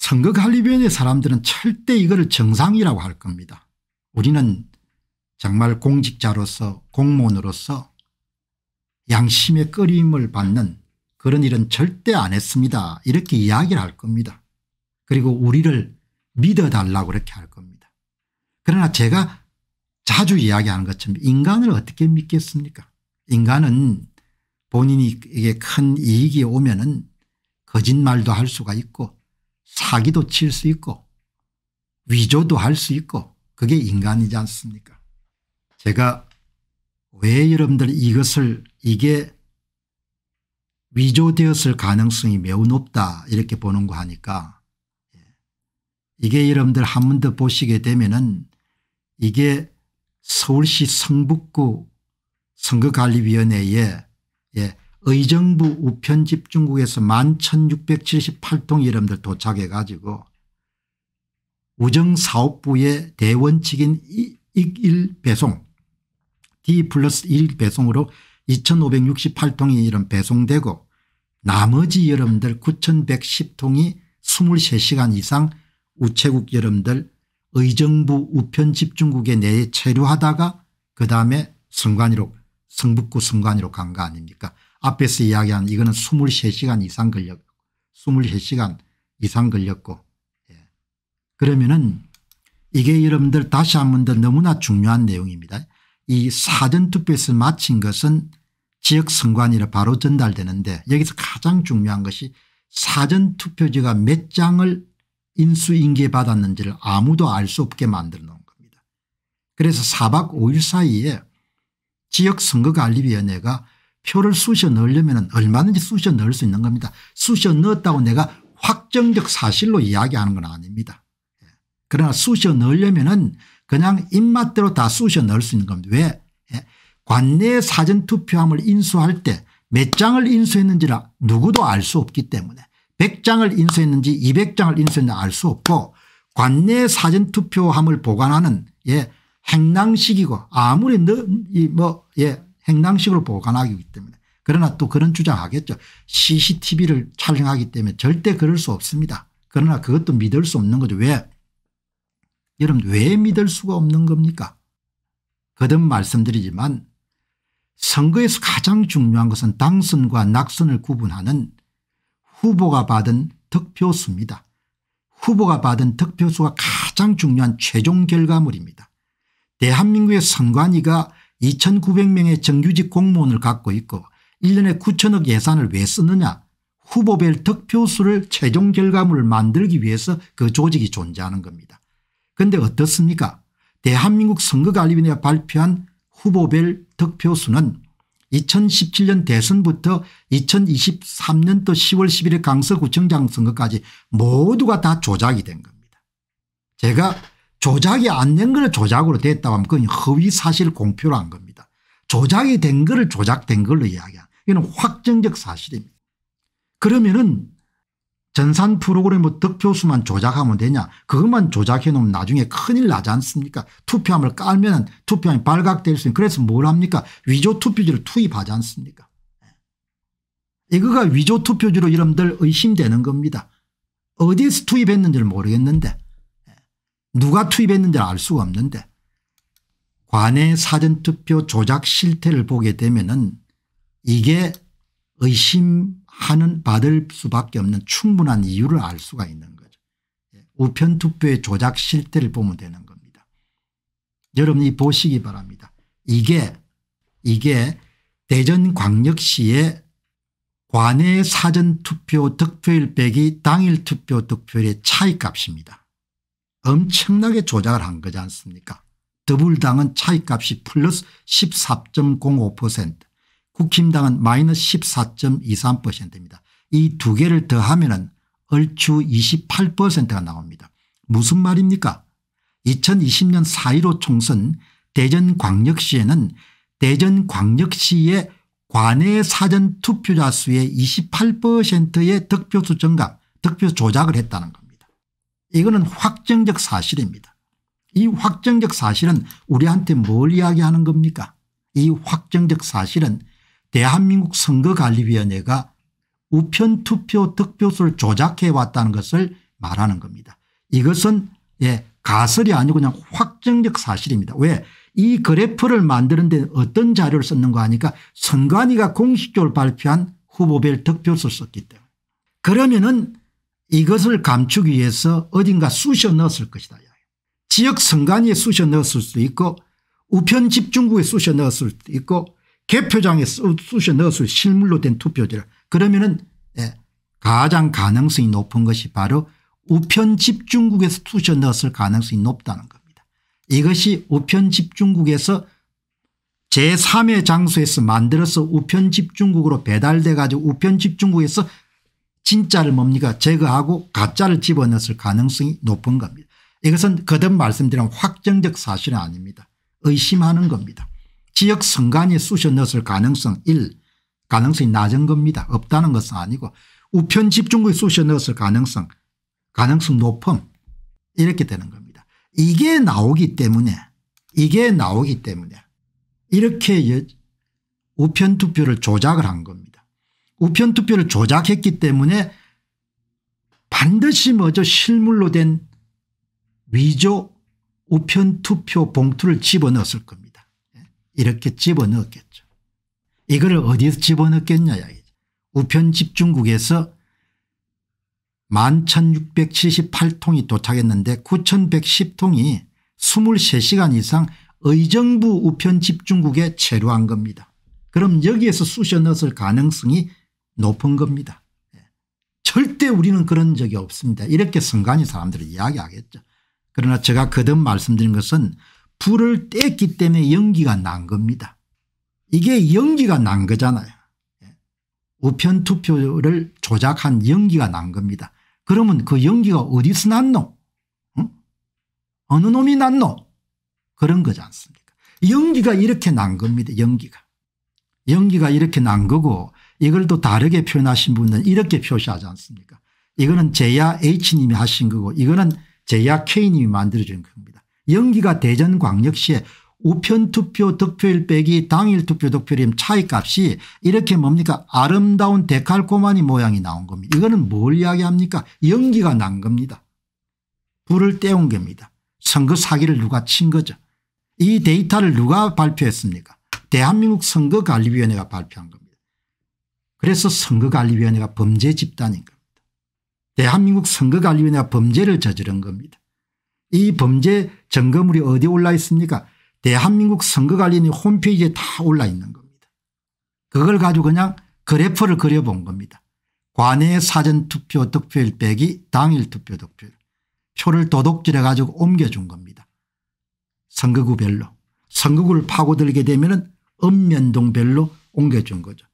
선거 관리위원회 사람들은 절대 이거를 정상이라고 할 겁니다. 우리는 정말 공직자로서 공무원으로서 양심의 끌임을 받는 그런 일은 절대 안 했습니다. 이렇게 이야기를 할 겁니다. 그리고 우리를 믿어달라고 그렇게 할 겁니다. 그러나 제가 자주 이야기하는 것처럼 인간을 어떻게 믿겠습니까 인간은 본인이 게큰 이익이 오면 은 거짓말도 할 수가 있고 사기도 칠 수 있고 위조도 할 수 있고 그게 인간이지 않습니까 제가 왜 여러분들 이것을 이게 위조되었을 가능성이 매우 높다 이렇게 보는 거 하니까 예. 이게 여러분들 한 번 더 보시게 되면은 이게 서울시 성북구 선거관리위원회에 예, 의정부 우편집 중국에서 11,678통 이름들 도착해 가지고 우정사업부의 대원칙인 1 배송 D 플러스 1 배송으로 2568통이 이름 배송되고 나머지 여러분들 9110통이 23시간 이상 우체국 여러분들 의정부 우편 집중국에 내에 체류하다가 그 다음에 선관위로 성북구 선관위로 간 거 아닙니까 앞에서 이야기한 이거는 23시간 이상 걸렸고 23시간 이상 걸렸고 예. 그러면은 이게 여러분들 다시 한 번 더 너무나 중요한 내용입니다. 이 사전투표에서 마친 것은 지역 선관위로 바로 전달되는데 여기서 가장 중요한 것이 사전투표지가 몇 장을 인수인계 받았는지를 아무도 알 수 없게 만들어 놓은 겁니다. 그래서 4박 5일 사이에 지역선거관리위원회가 표를 쑤셔 넣으려면 얼마든지 쑤셔 넣을 수 있는 겁니다. 쑤셔 넣었다고 내가 확정적 사실로 이야기하는 건 아닙니다. 예. 그러나 쑤셔 넣으려면 그냥 입맛대로 다 쑤셔 넣을 수 있는 겁니다. 왜? 예. 관내 사전투표함을 인수할 때 몇 장을 인수했는지를 누구도 알 수 없기 때문에 100장을 인수했는지 200장을 인수했는지 알 수 없고 관내 사전투표함을 보관하는 예, 행랑식이고 아무리 뭐, 예, 행랑식으로 보관하기 때문에 그러나 또 그런 주장하겠죠. CCTV를 촬영하기 때문에 절대 그럴 수 없습니다. 그러나 그것도 믿을 수 없는 거죠. 왜? 여러분 왜 믿을 수가 없는 겁니까? 거듭 말씀드리지만 선거에서 가장 중요한 것은 당선과 낙선을 구분하는 후보가 받은 득표수입니다. 후보가 받은 득표수가 가장 중요한 최종 결과물입니다. 대한민국의 선관위가 2900명의 정규직 공무원을 갖고 있고 1년에 9천억 예산을 왜 쓰느냐 후보별 득표수를 최종 결과물을 만들기 위해서 그 조직이 존재하는 겁니다. 그런데 어떻습니까 대한민국 선거관리위원회가 발표한 후보별 득표수는 2017년 대선부터 2023년도 10월 11일 강서구청장 선거까지 모두가 다 조작이 된 겁니다. 제가 조작이 안된걸 조작으로 됐다고 하면 그건 허위 사실 공표로 한 겁니다. 조작이 된 거를 조작된 걸로 이야기한 이는 확정적 사실입니다. 그러면은 전산 프로그램 뭐 득표수만 조작하면 되냐 그것만 조작해 놓으면 나중에 큰일 나지 않습니까 투표함을 깔면 투표함이 발각될 수 있는 그래서 뭘 합니까 위조 투표지를 투입하지 않습니까 예. 이거가 위조 투표지로 여러분들 의심되는 겁니다 어디에서 투입했는지를 모르겠는데 누가 투입했는지 알 수가 없는데 관내 사전투표 조작 실태를 보게 되면 은 이게 의심하는 받을 수밖에 없는 충분한 이유를 알 수가 있는 거죠. 예, 우편투표의 조작 실태를 보면 되는 겁니다. 여러분이 보시기 바랍니다. 이게 이게 대전광역시의 관내 사전투표 득표율 빼기 당일 투표 득표율의 차이값입니다. 엄청나게 조작을 한 거지 않습니까 더불당은 차이값이 플러스 14.05% 국힘당은 마이너스 14.23%입니다. 이 두 개를 더하면 은 얼추 28%가 나옵니다. 무슨 말입니까 2020년 4.15 총선 대전광역시에는 대전광역시의 관내 사전투표자 수의 28%의 득표수 증가 득표 조작을 했다는 것. 이거는 확정적 사실입니다. 이 확정적 사실은 우리한테 뭘 이야기하는 겁니까 이 확정적 사실은 대한민국 선거관리위원회가 우편투표 득표수를 조작해 왔다는 것을 말하는 겁니다. 이것은 예 가설이 아니고 그냥 확정적 사실입니다. 왜이 그래프를 만드는데 어떤 자료를 썼는가 하니까 선관위가 공식적으로 발표한 후보별 득표수를 썼기 때문에 그러면은 이것을 감추기 위해서 어딘가 쑤셔 넣었을 것이다. 지역 선관위에 쑤셔 넣었을 수도 있고 우편 집중구에 쑤셔 넣었을 수도 있고 개표장에 쑤셔 넣었을 실물로 된 투표지를 그러면 은 예, 가장 가능성이 높은 것이 바로 우편 집중국에서 투셔 넣었을 가능성이 높다는 겁니다. 이것이 우편 집중국에서 제3의 장소에서 만들어서 우편 집중국으로 배달돼 가지고 우편 집중국에서 진짜를 뭡니까 제거하고 가짜를 집어넣을 었 가능성이 높은 겁니다. 이것은 거듭 말씀드린 확정적 사실은 아닙니다. 의심하는 겁니다. 지역 선관위 에 쑤셔 넣을 었 가능성 1 가능성이 낮은 겁니다. 없다는 것은 아니고 우편 집중국에 쑤셔 넣을 었 가능성 가능성 높음 이렇게 되는 겁니다. 이게 나오기 때문에 이게 나오기 때문에 이렇게 우편 투표를 조작을 한 겁니다. 우편 투표를 조작했기 때문에 반드시 먼저 실물로 된 위조 우편 투표 봉투를 집어넣었을 겁니다. 이렇게 집어넣었겠죠. 이거를 어디에서 집어넣겠냐 이야기죠. 우편 집중국에서 11,678통이 도착했는데 9,110통이 23시간 이상 의정부 우편 집중국에 체류한 겁니다. 그럼 여기에서 쑤셔 넣었을 가능성이 높은 겁니다. 예. 절대 우리는 그런 적이 없습니다. 이렇게 성관이 사람들을 이야기하겠죠. 그러나 제가 거듭 말씀드린 것은 불을 뗐기 때문에 연기가 난 겁니다. 이게 연기가 난 거잖아요. 예. 우편 투표를 조작한 연기가 난 겁니다. 그러면 그 연기가 어디서 났노? 응? 어느 놈이 났노? 그런 거지 않습니까? 연기가 이렇게 난 겁니다. 연기가. 연기가 이렇게 난 거고 이걸 또 다르게 표현하신 분은 이렇게 표시하지 않습니까 이거는 제야 H님이 하신 거고 이거는 제야 K님이 만들어준 겁니다. 연기가 대전광역시에 우편투표 득표율 빼기 당일 투표 득표율 차이값이 이렇게 뭡니까 아름다운 데칼코마니 모양이 나온 겁니다. 이거는 뭘 이야기합니까 연기가 난 겁니다. 불을 때운 겁니다. 선거 사기를 누가 친 거죠. 이 데이터를 누가 발표했습니까 대한민국 선거관리위원회가 발표한 겁니다. 그래서 선거관리위원회가 범죄 집단인 겁니다. 대한민국 선거관리위원회가 범죄를 저지른 겁니다. 이 범죄 점검물이 어디 에 올라 있습니까 대한민국 선거관리위원회 홈페이지에 다 올라 있는 겁니다. 그걸 가지고 그냥 그래프를 그려본 겁니다. 관외 사전투표 득표율 빼기 당일 투표 득표율 표를 도둑질해 가지고 옮겨준 겁니다. 선거구별로 선거구를 파고들게 되면 은 읍면동별로 옮겨준 거죠.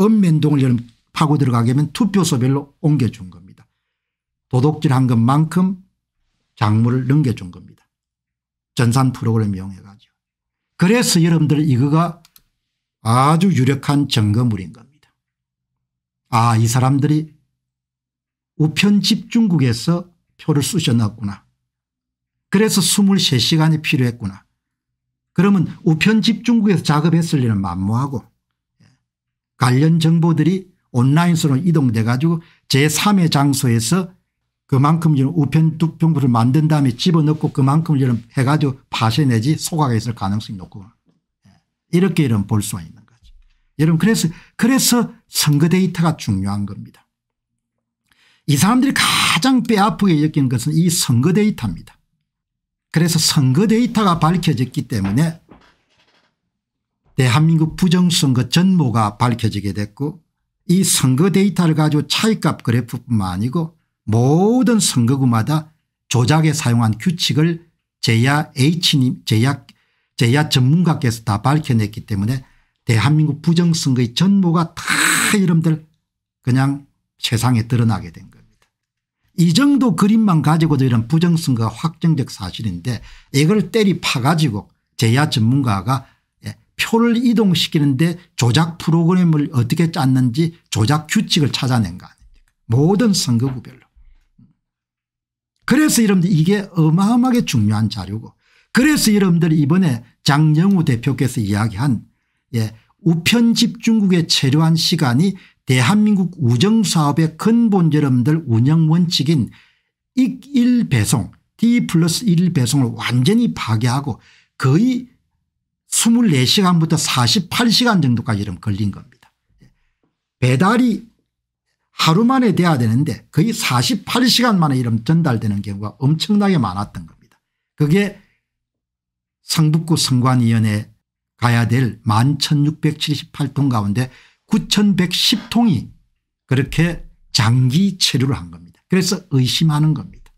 읍면동을 파고 들어가게 되면 투표소별로 옮겨준 겁니다. 도둑질한 것만큼 작물을 넘겨준 겁니다. 전산 프로그램 이용해 가지고. 그래서 여러분들 이거가 아주 유력한 증거물인 겁니다. 아 이 사람들이 우편 집중국에서 표를 쑤셔놨구나. 그래서 23시간이 필요했구나. 그러면 우편 집중국에서 작업했을 일은 만무하고 관련 정보들이 온라인으로 이동돼 가지고 제3의 장소에서 그만큼 우편 두평부를 만든 다음에 집어넣고 그만큼 이 해가지고 파쇄내지 소각했을 가능성이 높고 예. 이렇게 이런 볼 수가 있는 거죠. 여러분 그래서 그래서 선거 데이터가 중요한 겁니다. 이 사람들이 가장 뼈아프게 여긴 것은 이 선거 데이터입니다. 그래서 선거 데이터가 밝혀졌기 때문에 대한민국 네, 부정선거 전모가 밝혀지게 됐고 이 선거 데이터를 가지고 차이값 그래프뿐만 아니고 모든 선거구마다 조작에 사용한 규칙을 제야 H님 제야 제야 전문가께서 다 밝혀냈기 때문에 대한민국 부정선거의 전모가 다 이름들 그냥 세상에 드러나게 된 겁니다. 이 정도 그림만 가지고도 이런 부정선거가 확정적 사실인데 이걸 때리 파가지고 제야 전문가가 표를 이동시키는데 조작 프로그램을 어떻게 짰는지 조작 규칙을 찾아낸 거 아닙니까 모든 선거구별로. 그래서 여러분들 이게 어마어마하게 중요한 자료고 그래서 여러분들 이번에 장영우 대표께서 이야기한 예, 우편 집중국의 체류한 시간이 대한민국 우정사업의 근본 여러분들 운영 원칙인 익1배송 D 플러스 1배송을 완전히 파괴하고 거의 24시간부터 48시간 정도까지 걸린 겁니다. 배달이 하루 만에 돼야 되는데 거의 48시간 만에 이런 전달되는 경우가 엄청나게 많았던 겁니다. 그게 상북구 선관위원회 가야 될 11,678통 가운데 9,110통이 그렇게 장기 체류를 한 겁니다. 그래서 의심하는 겁니다.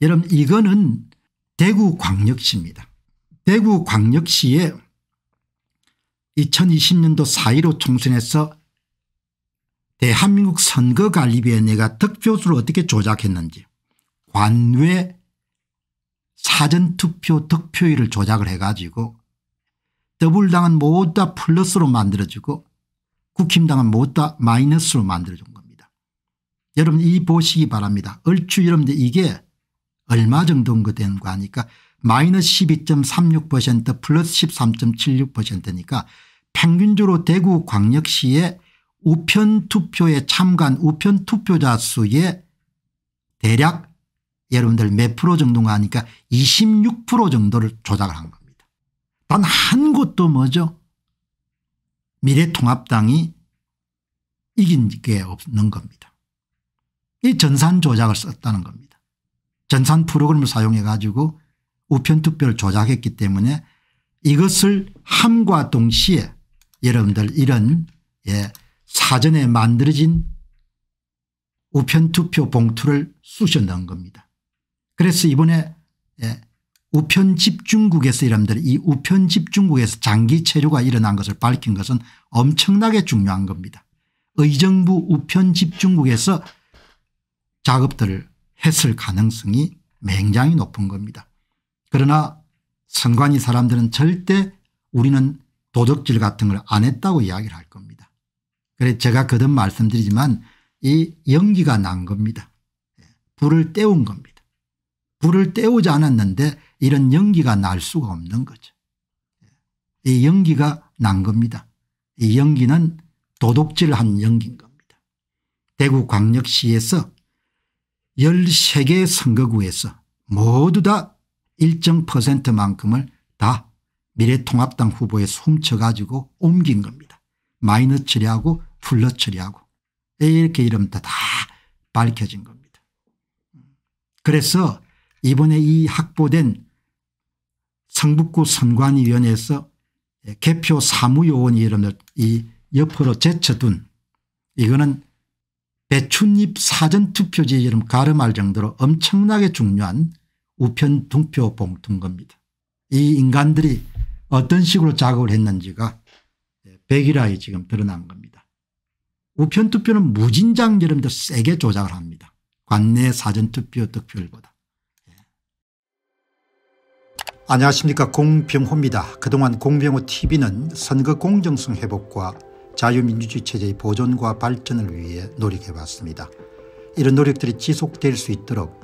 여러분 이거는 대구광역시입니다. 대구광역시에 2020년도 4.15 총선에서 대한민국 선거관리위원회가 득표수를 어떻게 조작했는지 관외 사전투표 득표율을 조작을 해가지고 더블당은 모두 다 플러스로 만들어지고 국힘당은 모두 다 마이너스로 만들어준 겁니다. 여러분 이 보시기 바랍니다. 얼추 여러분들 이게 얼마 정도인 거 되는 거아니까 마이너스 12.36% 플러스 13.76%니까 평균적으로 대구 광역시의 우편 투표에 참가한 우편 투표자 수의 대략 여러분들 몇 프로 정도가 하니까 26% 정도를 조작을 한 겁니다. 단 한 곳도 뭐죠? 미래통합당이 이긴 게 없는 겁니다. 이 전산 조작을 썼다는 겁니다. 전산 프로그램을 사용해 가지고 우편투표를 조작했기 때문에 이것을 함과 동시에 여러분들 이런 예 사전에 만들어진 우편투표 봉투를 쑤셔 넣은 겁니다. 그래서 이번에 예 우편집중국에서 여러분들 이 우편집중국에서 장기 체류가 일어난 것을 밝힌 것은 엄청나게 중요한 겁니다. 의정부 우편집중국에서 작업들을 했을 가능성이 굉장히 높은 겁니다. 그러나 선관위 사람들은 절대 우리는 도덕질 같은 걸 안 했다고 이야기를 할 겁니다. 그래 제가 거듭 말씀드리지만 이 연기가 난 겁니다. 예, 불을 때운 겁니다. 불을 때우지 않았는데 이런 연기가 날 수가 없는 거죠. 예, 이 연기가 난 겁니다. 이 연기는 도둑질한 연기인 겁니다. 대구광역시에서 13개 선거구에서 모두 다 일정 퍼센트만큼을 다 미래통합당 후보에 숨쳐가지고 옮긴 겁니다. 마이너 처리하고 플러 처리하고 예, 이렇게 이름 다, 다 밝혀진 겁니다. 그래서 이번에 이 확보된 성북구 선관위원회에서 개표 사무요원 이름을 이 옆으로 제쳐둔 이거는 배춧잎 사전투표지 이름 가름할 정도로 엄청나게 중요한 우편 등표 봉투인 겁니다. 이 인간들이 어떤 식으로 작업을 했는지가 백일화에 지금 드러난 겁니다. 우편 투표는 무진장 여러분들 세게 조작을 합니다. 관내 사전투표 득표율보다. 예. 안녕하십니까 공병호입니다. 그동안 공병호TV는 선거 공정성 회복과 자유민주주의 체제의 보존과 발전을 위해 노력해왔습니다. 이런 노력들이 지속될 수 있도록